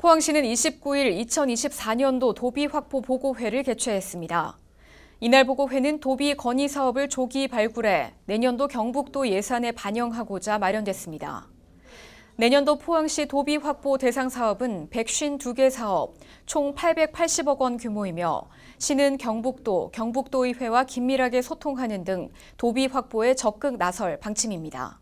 포항시는 29일 2024년도 도비 확보 보고회를 개최했습니다. 이날 보고회는 도비 건의 사업을 조기 발굴해 내년도 경북도 예산에 반영하고자 마련됐습니다. 내년도 포항시 도비 확보 대상 사업은 152개 사업, 총 880억 원 규모이며 시는 경북도, 경북도의회와 긴밀하게 소통하는 등 도비 확보에 적극 나설 방침입니다.